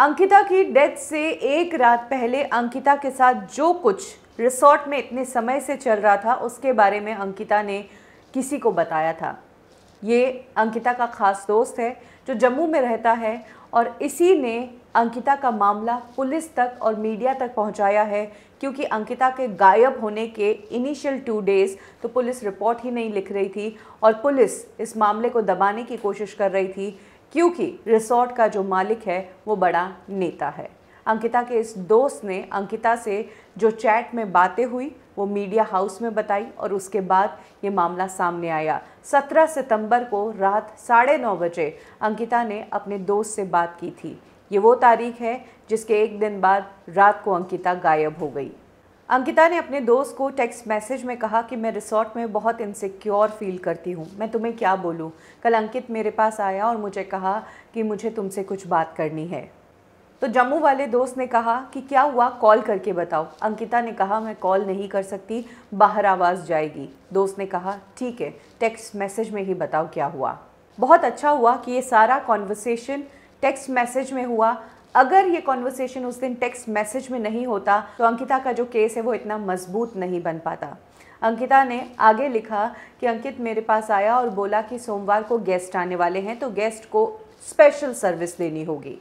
अंकिता की डेथ से एक रात पहले अंकिता के साथ जो कुछ रिसोर्ट में इतने समय से चल रहा था उसके बारे में अंकिता ने किसी को बताया था ये अंकिता का ख़ास दोस्त है जो जम्मू में रहता है और इसी ने अंकिता का मामला पुलिस तक और मीडिया तक पहुंचाया है क्योंकि अंकिता के गायब होने के इनिशियल टू डेज़ तो पुलिस रिपोर्ट ही नहीं लिख रही थी और पुलिस इस मामले को दबाने की कोशिश कर रही थी क्योंकि रिसोर्ट का जो मालिक है वो बड़ा नेता है अंकिता के इस दोस्त ने अंकिता से जो चैट में बातें हुई वो मीडिया हाउस में बताई और उसके बाद ये मामला सामने आया 17 सितंबर को रात साढ़े नौ बजे अंकिता ने अपने दोस्त से बात की थी ये वो तारीख है जिसके एक दिन बाद रात को अंकिता गायब हो गई अंकिता ने अपने दोस्त को टेक्स्ट मैसेज में कहा कि मैं रिसोर्ट में बहुत इनसिक्योर फील करती हूँ मैं तुम्हें क्या बोलूँ कल अंकित मेरे पास आया और मुझे कहा कि मुझे तुमसे कुछ बात करनी है तो जम्मू वाले दोस्त ने कहा कि क्या हुआ कॉल करके बताओ अंकिता ने कहा मैं कॉल नहीं कर सकती बाहर आवाज़ जाएगी दोस्त ने कहा ठीक है टेक्स्ट मैसेज में ही बताओ क्या हुआ बहुत अच्छा हुआ कि ये सारा कॉन्वर्सेशन टेक्स्ट मैसेज में हुआ अगर ये कॉन्वर्सेशन उस दिन टेक्स्ट मैसेज में नहीं होता तो अंकिता का जो केस है वो इतना मजबूत नहीं बन पाता अंकिता ने आगे लिखा कि अंकित मेरे पास आया और बोला कि सोमवार को गेस्ट आने वाले हैं तो गेस्ट को स्पेशल सर्विस देनी होगी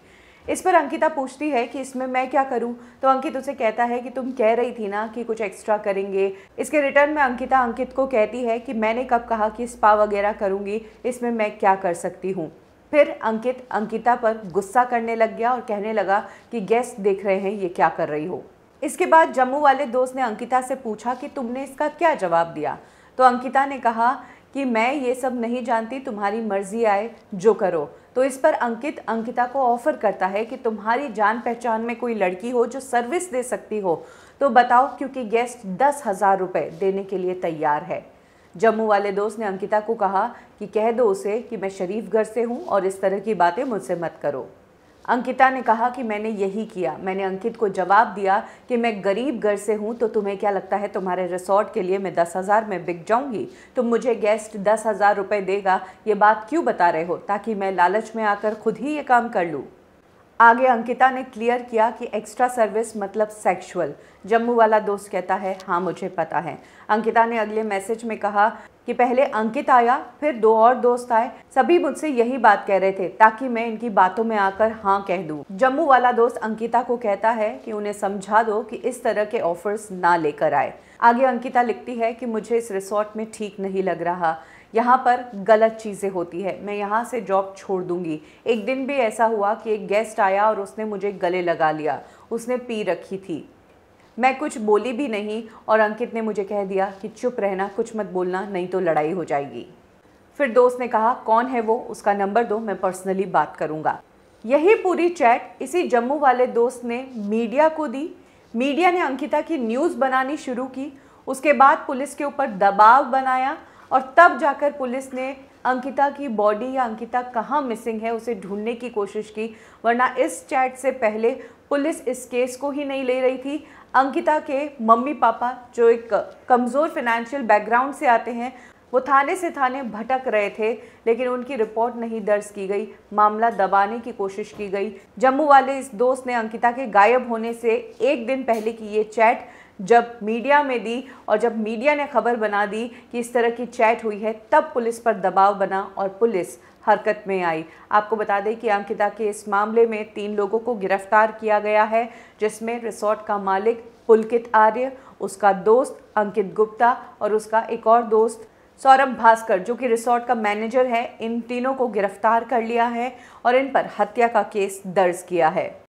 इस पर अंकिता पूछती है कि इसमें मैं क्या करूं तो अंकित उसे कहता है कि तुम कह रही थी ना कि कुछ एक्स्ट्रा करेंगे इसके रिटर्न में अंकिता अंकित को कहती है कि मैंने कब कहा कि स्पा वगैरह करूंगी इसमें मैं क्या कर सकती हूँ फिर अंकित अंकिता पर गुस्सा करने लग गया और कहने लगा कि गेस्ट देख रहे हैं ये क्या कर रही हो इसके बाद जम्मू वाले दोस्त ने अंकिता से पूछा कि तुमने इसका क्या जवाब दिया तो अंकिता ने कहा कि मैं ये सब नहीं जानती तुम्हारी मर्जी आए जो करो तो इस पर अंकित अंकिता को ऑफ़र करता है कि तुम्हारी जान पहचान में कोई लड़की हो जो सर्विस दे सकती हो तो बताओ क्योंकि गेस्ट दस हज़ार रुपये देने के लिए तैयार है जम्मू वाले दोस्त ने अंकिता को कहा कि कह दो उसे कि मैं शरीफ घर से हूँ और इस तरह की बातें मुझसे मत करो अंकिता ने कहा कि मैंने यही किया मैंने अंकित को जवाब दिया कि मैं गरीब घर से हूँ तो तुम्हें क्या लगता है तुम्हारे रिसोर्ट के लिए मैं दस हज़ार में बिक जाऊँगी तुम मुझे गेस्ट दस हज़ार रुपये देगा ये बात क्यों बता रहे हो ताकि मैं लालच में आकर खुद ही ये काम कर लूँ आगे अंकिता ने क्लियर किया कि एक्स्ट्रा सर्विस मतलब सेक्सुअल जम्मू वाला दोस्त कहता है हाँ मुझे पता है अंकिता ने अगले मैसेज में कहा कि पहले अंकित आया फिर दो और दोस्त आए सभी मुझसे यही बात कह रहे थे ताकि मैं इनकी बातों में आकर हाँ कह दूं जम्मू वाला दोस्त अंकिता को कहता है कि उन्हें समझा दो कि इस तरह के ऑफर्स ना लेकर आए आगे अंकिता लिखती है कि मुझे इस रिसोर्ट में ठीक नहीं लग रहा यहाँ पर गलत चीज़ें होती है मैं यहाँ से जॉब छोड़ दूँगी एक दिन भी ऐसा हुआ कि एक गेस्ट आया और उसने मुझे गले लगा लिया उसने पी रखी थी मैं कुछ बोली भी नहीं और अंकित ने मुझे कह दिया कि चुप रहना कुछ मत बोलना नहीं तो लड़ाई हो जाएगी फिर दोस्त ने कहा कौन है वो उसका नंबर दो मैं पर्सनली बात करूँगा यही पूरी चैट इसी जम्मू वाले दोस्त ने मीडिया को दी मीडिया ने अंकिता की न्यूज़ बनानी शुरू की उसके बाद पुलिस के ऊपर दबाव बनाया और तब जाकर पुलिस ने अंकिता की बॉडी या अंकिता कहाँ मिसिंग है उसे ढूंढने की कोशिश की वरना इस चैट से पहले पुलिस इस केस को ही नहीं ले रही थी अंकिता के मम्मी पापा जो एक कमज़ोर फिनेंशियल बैकग्राउंड से आते हैं वो थाने से थाने भटक रहे थे लेकिन उनकी रिपोर्ट नहीं दर्ज की गई मामला दबाने की कोशिश की गई जम्मू वाले इस दोस्त ने अंकिता के गायब होने से एक दिन पहले की ये चैट जब मीडिया में दी और जब मीडिया ने खबर बना दी कि इस तरह की चैट हुई है तब पुलिस पर दबाव बना और पुलिस हरकत में आई आपको बता दें कि अंकिता के इस मामले में तीन लोगों को गिरफ्तार किया गया है जिसमें रिसोर्ट का मालिक पुलकित आर्य उसका दोस्त अंकित गुप्ता और उसका एक और दोस्त सौरभ भास्कर जो कि रिसोर्ट का मैनेजर है इन तीनों को गिरफ्तार कर लिया है और इन पर हत्या का केस दर्ज किया है